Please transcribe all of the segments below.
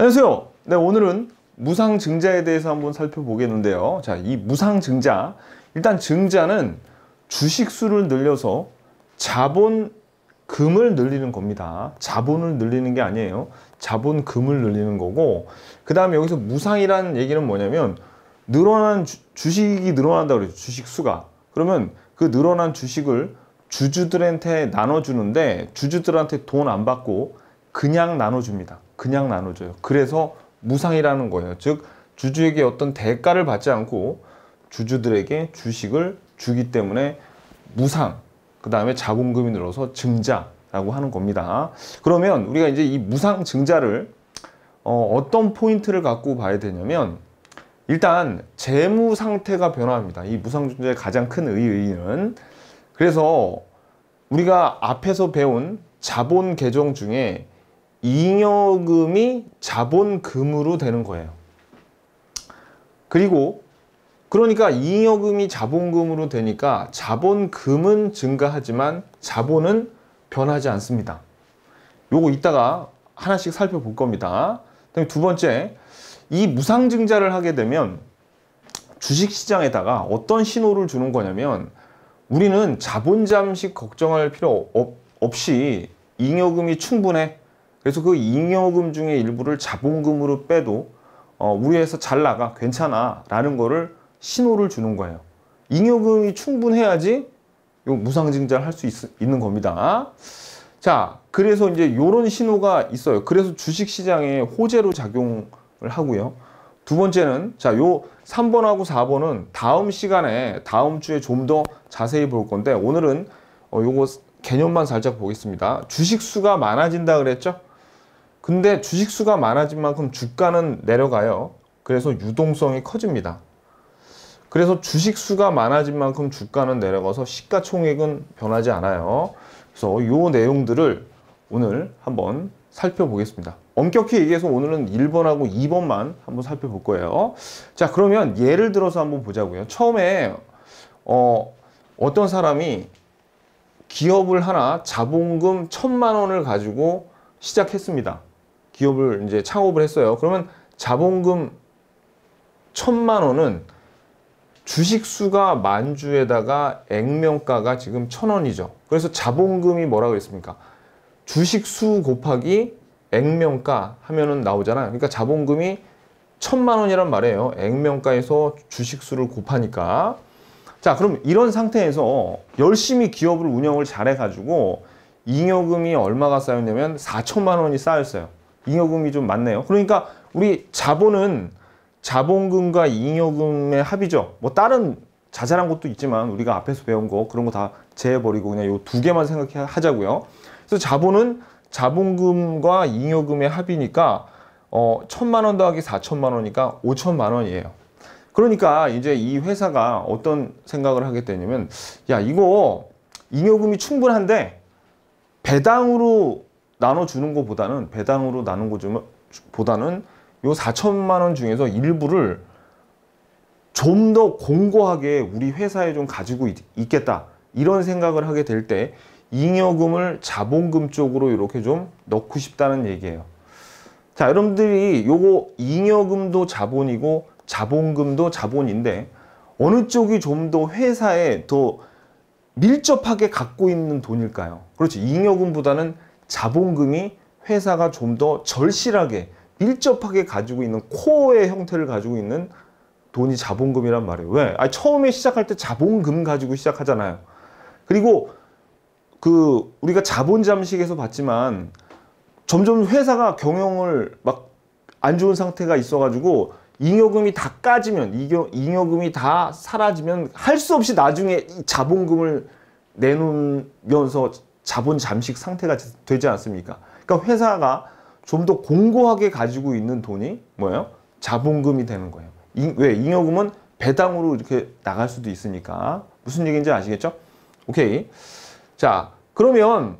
안녕하세요. 네, 오늘은 무상 증자에 대해서 한번 살펴보겠는데요. 자, 이 무상 증자. 일단 증자는 주식 수를 늘려서 자본 금을 늘리는 겁니다. 자본을 늘리는 게 아니에요. 자본 금을 늘리는 거고 그 다음에 여기서 무상이라는 얘기는 뭐냐면 늘어난 주, 식이 늘어난다고 그래요. 주식 수가. 그러면 그 늘어난 주식을 주주들한테 나눠주는데 주주들한테 돈 안 받고 그냥 나눠줍니다. 그냥 나눠줘요. 그래서 무상이라는 거예요. 즉 주주에게 어떤 대가를 받지 않고 주주들에게 주식을 주기 때문에 무상, 그 다음에 자본금이 늘어서 증자라고 하는 겁니다. 그러면 우리가 이제 이 무상 증자를 어, 떤 포인트를 갖고 봐야 되냐면 일단 재무 상태가 변화합니다. 이 무상 증자의 가장 큰 의의는 그래서 우리가 앞에서 배운 자본 계정 중에 잉여금이 자본금으로 되는 거예요. 그리고 그러니까 잉여금이 자본금으로 되니까 자본금은 증가하지만 자본은 변하지 않습니다. 요거 이따가 하나씩 살펴볼 겁니다. 두 번째, 이 무상증자를 하게 되면 주식시장에다가 어떤 신호를 주는 거냐면 우리는 자본잠식 걱정할 필요 없이 잉여금이 충분해 그래서 그 잉여금 중에 일부를 자본금으로 빼도 어, 우리 회사 잘 나가 괜찮아 라는 거를 신호를 주는 거예요 잉여금이 충분해야지 요 무상증자를 할 수 있는 겁니다 자 그래서 이제 요런 신호가 있어요 그래서 주식시장에 호재로 작용을 하고요 두 번째는 자요 3번하고 4번은 다음 시간에 다음 주에 좀 더 자세히 볼 건데 오늘은 어, 요거 개념만 살짝 보겠습니다 주식수가 많아진다 그랬죠 근데 주식 수가 많아진 만큼 주가는 내려가요. 그래서 유동성이 커집니다. 그래서 주식 수가 많아진 만큼 주가는 내려가서 시가총액은 변하지 않아요. 그래서 이 내용들을 오늘 한번 살펴보겠습니다. 엄격히 얘기해서 오늘은 1번하고 2번만 한번 살펴볼 거예요. 자 그러면 예를 들어서 한번 보자고요. 처음에 어, 어떤 사람이 기업을 하나 자본금 천만 원을 가지고 시작했습니다. 기업을 이제 창업을 했어요. 그러면 자본금 천만 원은 주식 수가 만 주에다가 액면가가 지금 천 원이죠. 그래서 자본금이 뭐라고 했습니까? 주식 수 곱하기 액면가 하면은 나오잖아요. 그러니까 자본금이 천만 원이란 말이에요. 액면가에서 주식 수를 곱하니까. 자, 그럼 이런 상태에서 열심히 기업을 운영을 잘해가지고 잉여금이 얼마가 쌓였냐면 4천만 원이 쌓였어요. 잉여금이 좀 많네요. 그러니까 우리 자본은 자본금과 잉여금의 합이죠. 뭐 다른 자잘한 것도 있지만 우리가 앞에서 배운 거 그런 거 다 제해버리고 그냥 요두 개만 생각하자고요. 그래서 자본은 자본금과 잉여금의 합이니까 어, 천만 원 더하기 4천만 원이니까 5천만 원이에요. 그러니까 이제 이 회사가 어떤 생각을 하게 되냐면 야 이거 잉여금이 충분한데 배당으로 나눠주는 것보다는 배당으로 나눈 것보다는 이 4천만 원 중에서 일부를 좀 더 공고하게 우리 회사에 좀 가지고 있, 겠다 이런 생각을 하게 될 때 잉여금을 자본금 쪽으로 이렇게 좀 넣고 싶다는 얘기예요 자 여러분들이 요거 잉여금도 자본이고 자본금도 자본인데 어느 쪽이 좀 더 회사에 더 밀접하게 갖고 있는 돈일까요? 그렇지 잉여금보다는 자본금이 회사가 좀 더 절실하게 밀접하게 가지고 있는 코어의 형태를 가지고 있는 돈이 자본금이란 말이에요. 왜? 아니, 처음에 시작할 때 자본금 가지고 시작하잖아요. 그리고 그 우리가 자본 잠식에서 봤지만 점점 회사가 경영을 막 안 좋은 상태가 있어가지고 잉여금이 다 까지면 이겨, 잉여금이 다 사라지면 할 수 없이 나중에 자본금을 내놓으면서 자본 잠식 상태가 되지 않습니까? 그러니까 회사가 좀 더 공고하게 가지고 있는 돈이 뭐예요? 자본금이 되는 거예요. 이, 왜? 잉여금은 배당으로 이렇게 나갈 수도 있으니까 무슨 얘기인지 아시겠죠? 오케이. 자, 그러면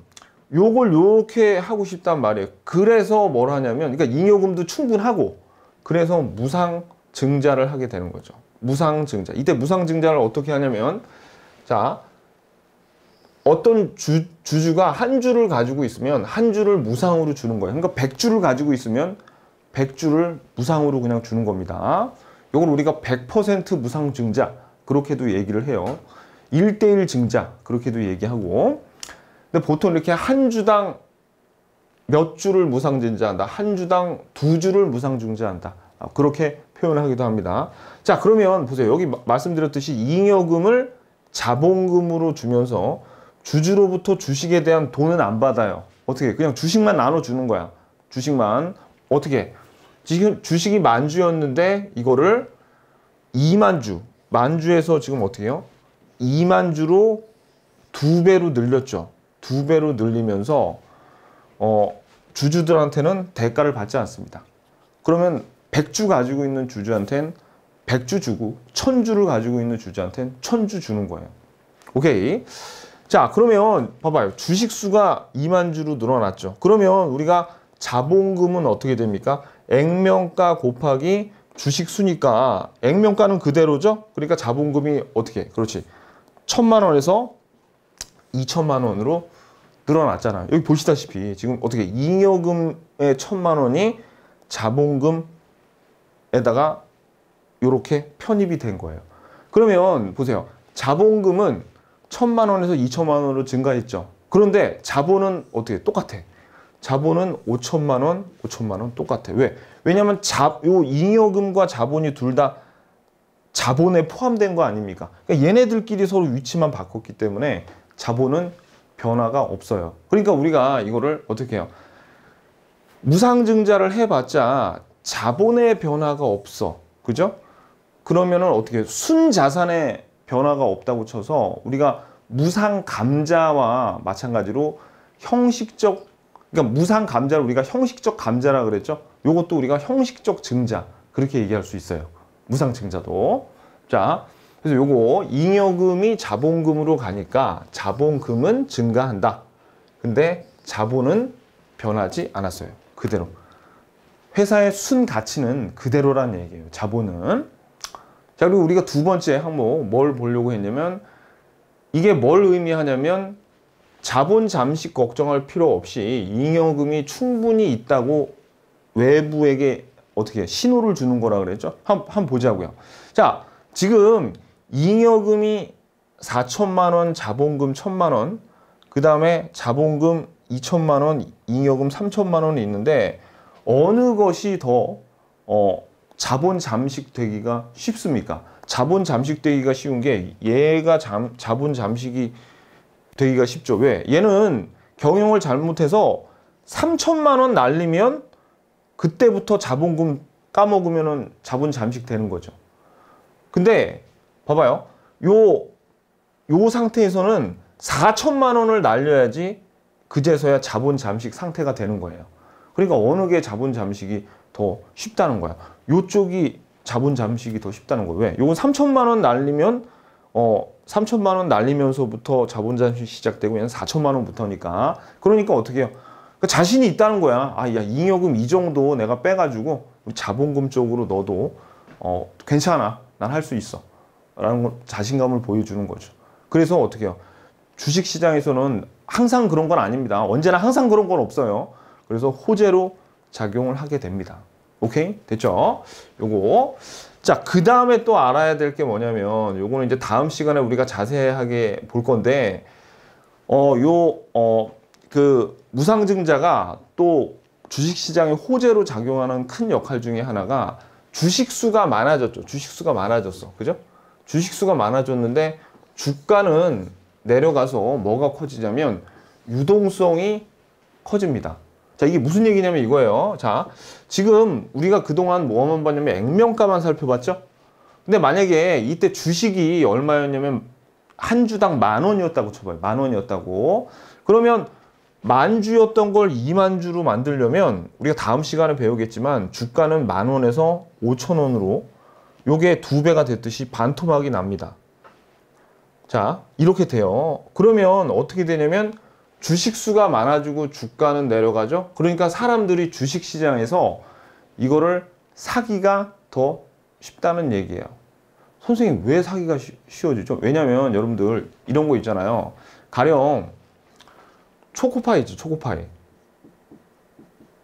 요걸 요렇게 하고 싶단 말이에요. 그래서 뭘 하냐면 그러니까 잉여금도 충분하고 그래서 무상 증자를 하게 되는 거죠. 무상 증자. 이때 무상 증자를 어떻게 하냐면 자, 어떤 주, 주주가 한 주를 가지고 있으면 한 주를 무상으로 주는 거예요. 그러니까 100주를 가지고 있으면 100주를 무상으로 그냥 주는 겁니다. 이걸 우리가 100% 무상 증자 그렇게도 얘기를 해요. 1대1 증자 그렇게도 얘기하고 근데 보통 이렇게 한 주당 몇 주를 무상 증자한다. 한 주당 두 주를 무상 증자한다. 그렇게 표현하기도 합니다. 자 그러면 보세요. 여기 말씀드렸듯이 잉여금을 자본금으로 주면서 주주로부터 주식에 대한 돈은 안 받아요. 어떻게? 그냥 주식만 나눠주는 거야. 주식만. 어떻게? 지금 주식이 만주였는데 이거를 2만주, 만주에서 지금 어떻게 해요? 2만주로 두 배로 늘렸죠. 두 배로 늘리면서 어, 주주들한테는 대가를 받지 않습니다. 그러면 100주 가지고 있는 주주한테는 100주 주고 1000주를 가지고 있는 주주한테는 1000주 주는 거예요. 오케이. 자 그러면 봐봐요 주식수가 2만 주로 늘어났죠 그러면 우리가 자본금은 어떻게 됩니까 액면가 곱하기 주식수니까 액면가는 그대로죠 그러니까 자본금이 어떻게 그렇지 천만 원에서 2천만 원으로 늘어났잖아요 여기 보시다시피 지금 어떻게 잉여금의 천만 원이 자본금에다가 이렇게 편입이 된 거예요 그러면 보세요 자본금은 천만 원에서 2천만 원으로 증가했죠. 그런데 자본은 어떻게 똑같아. 자본은 5천만 원, 5천만원 똑같아. 왜? 왜냐면 자, 요 잉여금과 자본이 둘 다 자본에 포함된 거 아닙니까? 그러니까 얘네들끼리 서로 위치만 바꿨기 때문에 자본은 변화가 없어요. 그러니까 우리가 이거를 어떻게 해요? 무상증자를 해봤자 자본의 변화가 없어. 그죠? 그러면은 어떻게 순자산의 변화가 없다고 쳐서 우리가 무상 감자와 마찬가지로 형식적 그러니까 무상 감자를 우리가 형식적 감자라 그랬죠. 요것도 우리가 형식적 증자 그렇게 얘기할 수 있어요. 무상 증자도. 자, 그래서 요거 잉여금이 자본금으로 가니까 자본금은 증가한다. 근데 자본은 변하지 않았어요. 그대로. 회사의 순 가치는 그대로란 얘기예요. 자본은. 자 그리고 우리가 두 번째 항목 뭘 보려고 했냐면 이게 뭘 의미하냐면 자본 잠식 걱정할 필요 없이 잉여금이 충분히 있다고 외부에게 어떻게 신호를 주는 거라 그랬죠? 한, 한 보자고요. 자, 지금 잉여금이 4천만 원, 자본금 1천만 원, 그 다음에 자본금 2천만 원, 잉여금 3천만 원이 있는데 어느 것이 더 어, 자본 잠식되기가 쉽습니까? 자본 잠식되기가 쉬운 게 얘가 잠, 자본 잠식이 되기가 쉽죠. 왜? 얘는 경영을 잘못해서 3천만 원 날리면 그때부터 자본금 까먹으면 자본 잠식 되는 거죠. 근데 봐봐요. 요, 요 상태에서는 4천만 원을 날려야지 그제서야 자본 잠식 상태가 되는 거예요. 그러니까 어느 게 자본 잠식이 더 쉽다는 거야. 요쪽이 자본 잠식이 더 쉽다는 거예요. 왜? 요건 3천만 원 날리면 어 3천만 원 날리면서부터 자본 잠식 시작되고 얘는 4천만 원부터니까 그러니까 어떻게 해요? 그러니까 자신이 있다는 거야. 아, 야, 잉여금 이 정도 내가 빼가지고 자본금 쪽으로 넣어도 어, 괜찮아. 난 할 수 있어. 라는 자신감을 보여주는 거죠. 그래서 어떻게 해요? 주식시장에서는 항상 그런 건 아닙니다. 언제나 항상 그런 건 없어요. 그래서 호재로 작용을 하게 됩니다. 오케이 됐죠 요거 자그 다음에 또 알아야 될 게 뭐냐면 요거는 이제 다음 시간에 우리가 자세하게 볼 건데 어요 어 그 무상증자가 또 주식시장의 호재로 작용하는 큰 역할 중에 하나가 주식수가 많아졌죠 주식수가 많아졌어 그죠 주식수가 많아졌는데 주가는 내려가서 뭐가 커지냐면 유동성이 커집니다 자 이게 무슨 얘기냐면 이거예요 자 지금 우리가 그동안 뭐만 봤냐면 액면가만 살펴봤죠 근데 만약에 이때 주식이 얼마였냐면 한 주당 만 원이었다고 쳐봐요 만 원이었다고 그러면 만 주였던 걸 2만 주로 만들려면 우리가 다음 시간에 배우겠지만 주가는 만 원에서 5천 원으로 요게 두 배가 됐듯이 반토막이 납니다 자 이렇게 돼요 그러면 어떻게 되냐면 주식 수가 많아지고 주가는 내려가죠. 그러니까 사람들이 주식 시장에서 이거를 사기가 더 쉽다는 얘기예요. 선생님 왜 사기가 쉬워지죠? 왜냐면 여러분들 이런 거 있잖아요. 가령 초코파이 있죠. 초코파이.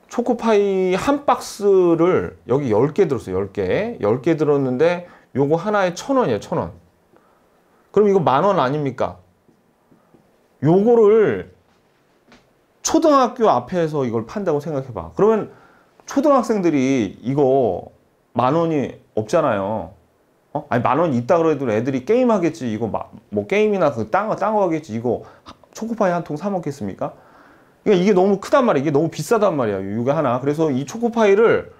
초코파이 한 박스를 여기 10개 들었어요. 10개. 10개 들었는데 요거 하나에 천원이에요. 천원. 그럼 이거 만 원 아닙니까? 요거를 초등학교 앞에서 이걸 판다고 생각해봐. 그러면 초등학생들이 이거 만 원이 없잖아요. 어? 아니 만 원 있다 그래도 애들이 게임 하겠지 이거 마, 뭐 게임이나 그땅거 딴거 하겠지 이거 초코파이 한 통 사 먹겠습니까? 그러니까 이게 너무 크단 말이야 이게 너무 비싸단 말이야 이게 하나 그래서 이 초코파이를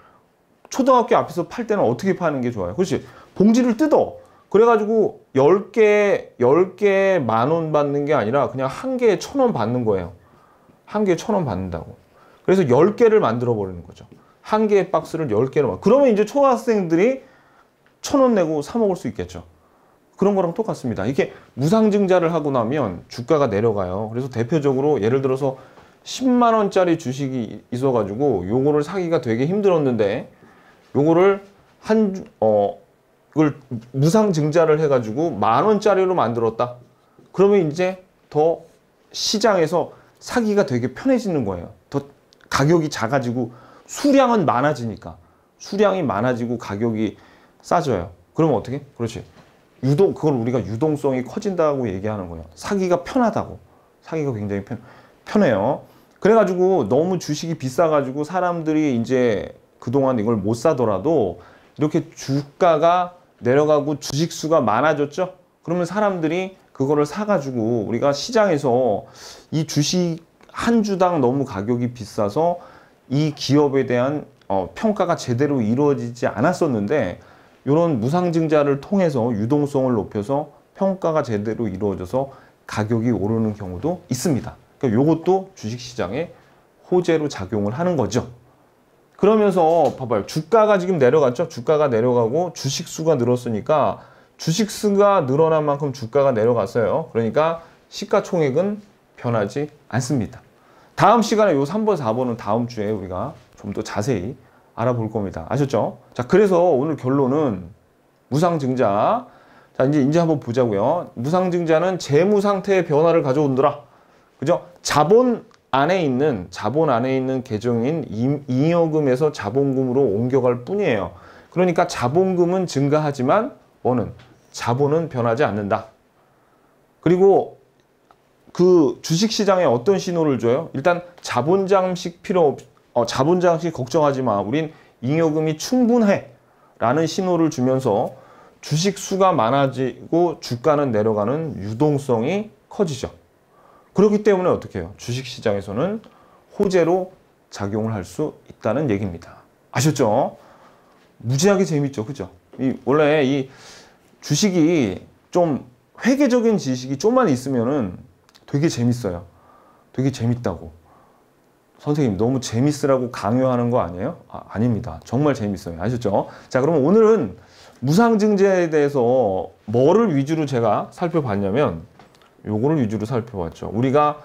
초등학교 앞에서 팔 때는 어떻게 파는 게 좋아요? 그렇지 봉지를 뜯어 그래가지고 10개 10개 만 원 받는 게 아니라 그냥 한 개에 천 원 받는 거예요 한 개에 천 원 받는다고. 그래서 열개를 만들어 버리는 거죠. 한 개의 박스를 열개로만 그러면 이제 초등학생들이 천 원 내고 사 먹을 수 있겠죠. 그런 거랑 똑같습니다. 이게 무상증자를 하고 나면 주가가 내려가요. 그래서 대표적으로 예를 들어서 10만 원짜리 주식이 있어 가지고 요거를 사기가 되게 힘들었는데 요거를 한 어, 그걸 무상증자를 해 가지고 만 원짜리로 만들었다. 그러면 이제 더 시장에서 사기가 되게 편해지는 거예요. 더 가격이 작아지고 수량은 많아지니까 수량이 많아지고 가격이 싸져요. 그러면 어떻게? 그렇지. 유동 그걸 우리가 유동성이 커진다고 얘기하는 거예요. 사기가 편하다고. 사기가 굉장히 편 편해요. 그래가지고 너무 주식이 비싸가지고 사람들이 이제 그동안 이걸 못 사더라도 이렇게 주가가 내려가고 주식 수가 많아졌죠? 그러면 사람들이 그거를 사가지고 우리가 시장에서 이 주식 한 주당 너무 가격이 비싸서 이 기업에 대한 어, 평가가 제대로 이루어지지 않았었는데 이런 무상증자를 통해서 유동성을 높여서 평가가 제대로 이루어져서 가격이 오르는 경우도 있습니다. 그 그러니까 이것도 주식시장에 호재로 작용을 하는 거죠. 그러면서 봐봐요. 주가가 지금 내려갔죠? 주가가 내려가고 주식수가 늘었으니까 주식수가 늘어난 만큼 주가가 내려갔어요. 그러니까 시가총액은 변하지 않습니다. 다음 시간에 요 3번, 4번은 다음 주에 우리가 좀 더 자세히 알아볼 겁니다. 아셨죠? 자, 그래서 오늘 결론은 무상증자. 자, 이제 이제 한번 보자고요. 무상증자는 재무 상태의 변화를 가져온더라. 그죠? 자본 안에 있는 자본 안에 있는 계정인 잉여금에서 자본금으로 옮겨갈 뿐이에요. 그러니까 자본금은 증가하지만 5는 자본은 변하지 않는다. 그리고 그 주식시장에 어떤 신호를 줘요? 일단 자본 장식 필요 없, 어, 자본 장식 걱정하지 마. 우린 잉여금이 충분해. 라는 신호를 주면서 주식 수가 많아지고 주가는 내려가는 유동성이 커지죠. 그렇기 때문에 어떻게 해요? 주식시장에서는 호재로 작용을 할 수 있다는 얘기입니다. 아셨죠? 무지하게 재밌죠. 그죠? 이 원래 이 주식이 좀 회계적인 지식이 좀만 있으면은 되게 재밌어요. 되게 재밌다고. 선생님 너무 재밌으라고 강요하는 거 아니에요? 아, 닙니다 정말 재밌어요. 아셨죠? 자 그럼 오늘은 무상증자에 대해서 뭐를 위주로 제가 살펴봤냐면 요거를 위주로 살펴봤죠. 우리가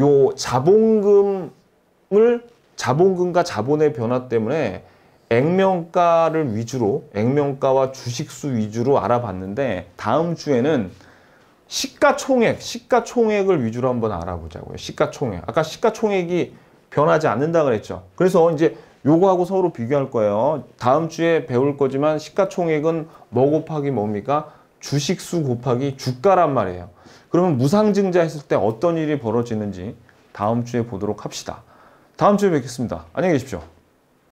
요 자본금을 자본금과 자본의 변화 때문에 액면가를 위주로 액면가와 주식수 위주로 알아봤는데 다음 주에는 시가총액, 시가총액을 위주로 한번 알아보자고요. 시가총액. 아까 시가총액이 변하지 않는다 그랬죠. 그래서 이제 요거하고 서로 비교할 거예요. 다음 주에 배울 거지만 시가총액은 뭐 곱하기 뭡니까? 주식수 곱하기 주가란 말이에요. 그러면 무상증자 했을 때 어떤 일이 벌어지는지 다음 주에 보도록 합시다. 다음 주에 뵙겠습니다. 안녕히 계십시오.